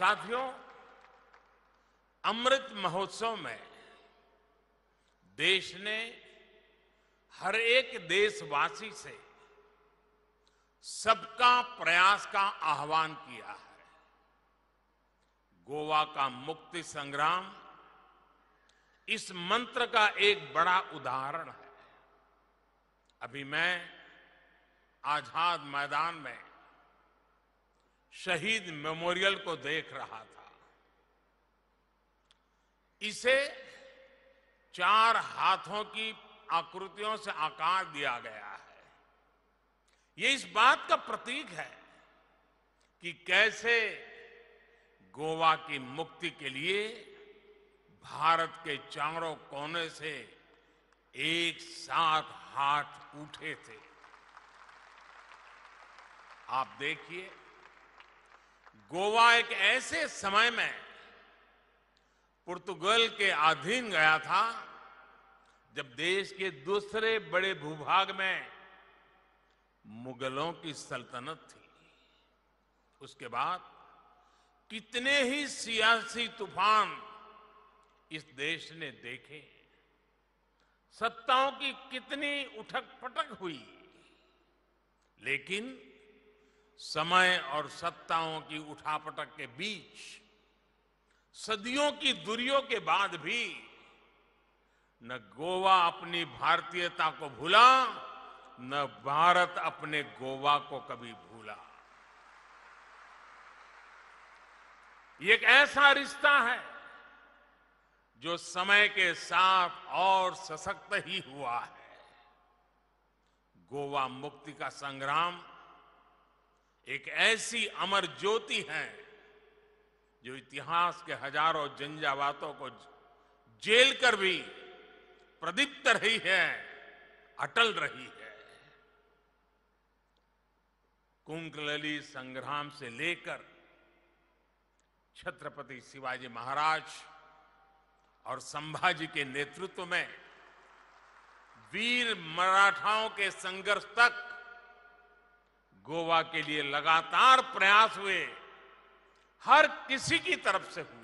साथियों अमृत महोत्सव में देश ने हर एक देशवासी से सबका प्रयास का आह्वान किया है गोवा का मुक्ति संग्राम इस मंत्र का एक बड़ा उदाहरण है अभी मैं आजाद मैदान में शहीद मेमोरियल को देख रहा था इसे चार हाथों की आकृतियों से आकार दिया गया है ये इस बात का प्रतीक है कि कैसे गोवा की मुक्ति के लिए भारत के चारों कोने से एक साथ हाथ उठे थे आप देखिए गोवा एक ऐसे समय में पुर्तगाल के अधीन गया था जब देश के दूसरे बड़े भूभाग में मुगलों की सल्तनत थी उसके बाद कितने ही सियासी तूफान इस देश ने देखे सत्ताओं की कितनी उठक पटक हुई लेकिन समय और सत्ताओं की उठापटक के बीच सदियों की दूरियों के बाद भी न गोवा अपनी भारतीयता को भूला न भारत अपने गोवा को कभी भूला ये एक ऐसा रिश्ता है जो समय के साथ और सशक्त ही हुआ है गोवा मुक्ति का संग्राम एक ऐसी अमर ज्योति है जो इतिहास के हजारों जंजावातों को जेल कर भी प्रदीप्त रही है अटल रही है कुंकलली संग्राम से लेकर छत्रपति शिवाजी महाराज और संभाजी के नेतृत्व में वीर मराठाओं के संघर्ष तक गोवा के लिए लगातार प्रयास हुए हर किसी की तरफ से हुए